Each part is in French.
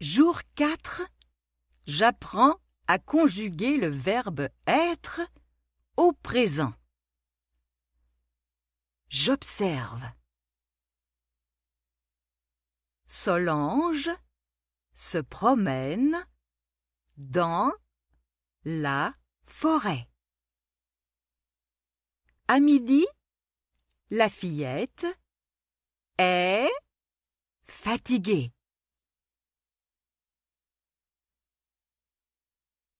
Jour 4. J'apprends à conjuguer le verbe être au présent. J'observe. Solange se promène dans la forêt. À midi, la fillette est fatiguée.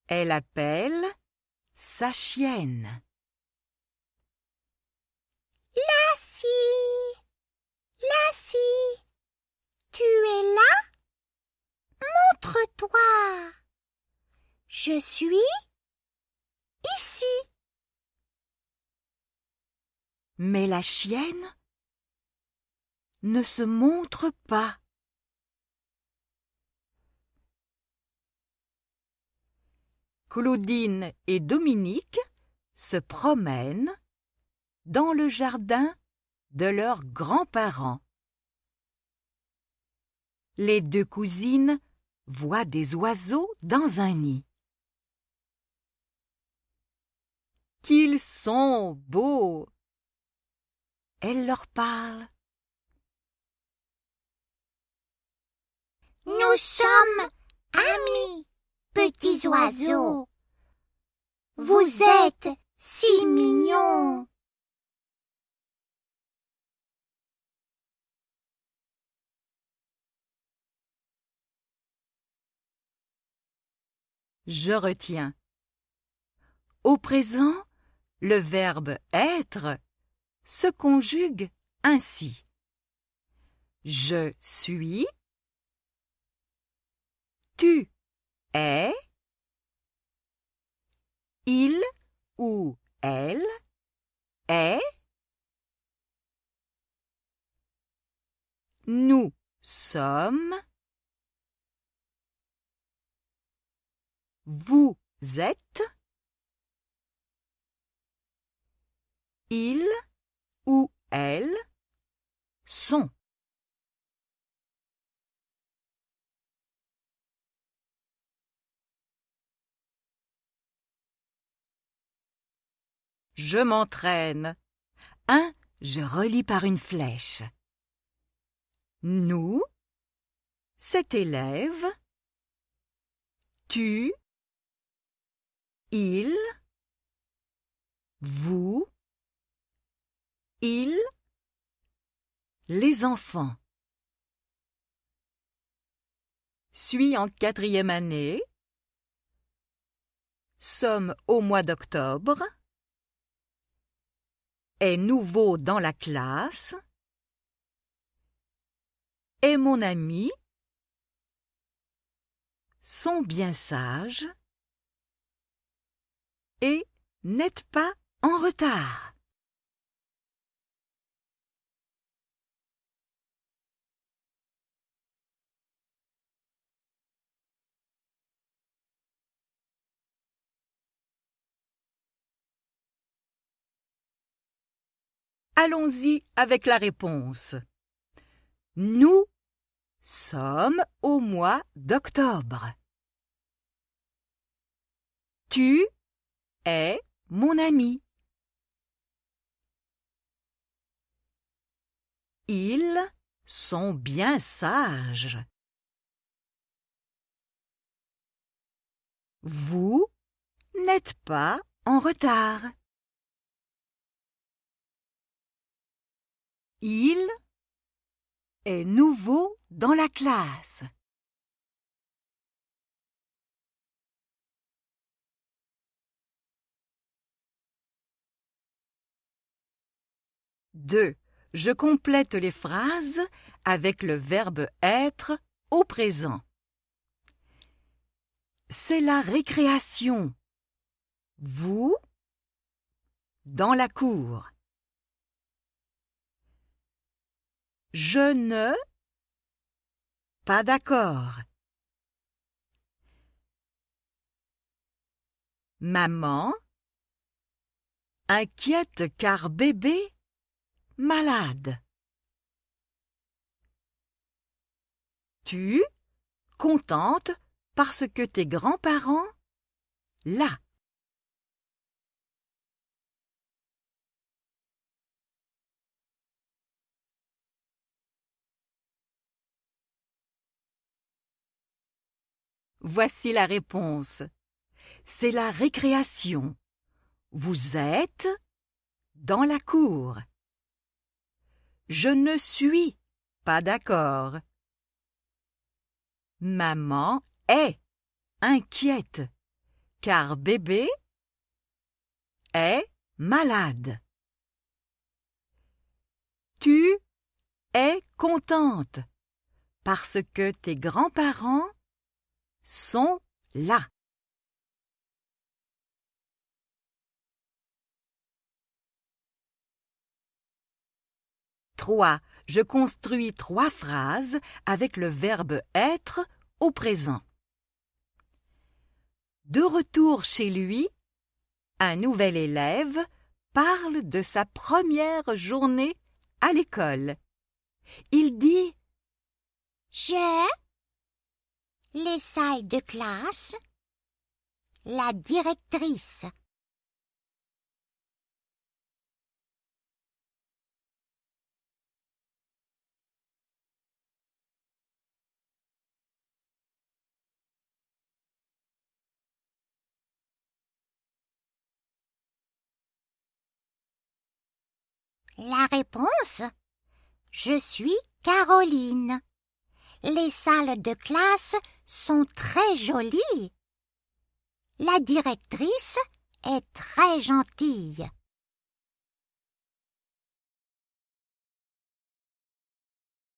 Elle appelle sa chienne. Lassie Lassie Tu es là Montre-toi Je suis ici. Mais la chienne ne se montre pas. Claudine et Dominique se promènent dans le jardin de leurs grands-parents. Les deux cousines voient des oiseaux dans un nid. Qu'ils sont beaux Elle leur parle. Nous sommes vous êtes si mignon. Je retiens. Au présent, le verbe être se conjugue ainsi. Je suis. Tu es il ou elle est Nous sommes Vous êtes Il ou elle sont Je m'entraîne. Un, Je relis par une flèche. Nous, cet élève, tu, il, vous, il les enfants. Suis en quatrième année. Sommes au mois d'octobre est nouveau dans la classe et mon ami sont bien sages et n'êtes pas en retard. Allons-y avec la réponse. Nous sommes au mois d'octobre. Tu es mon ami. Ils sont bien sages. Vous n'êtes pas en retard. Il est nouveau dans la classe. Deux. Je complète les phrases avec le verbe être au présent. C'est la récréation. Vous dans la cour. Je ne pas d'accord. Maman inquiète car bébé malade. Tu contente parce que tes grands-parents là. Voici la réponse. C'est la récréation. Vous êtes dans la cour. Je ne suis pas d'accord. Maman est inquiète car bébé est malade. Tu es contente parce que tes grands-parents sont là. Trois. Je construis trois phrases avec le verbe être au présent. De retour chez lui, un nouvel élève parle de sa première journée à l'école. Il dit les salles de classe, la directrice. La réponse Je suis Caroline. Les salles de classe sont très jolies. La directrice est très gentille.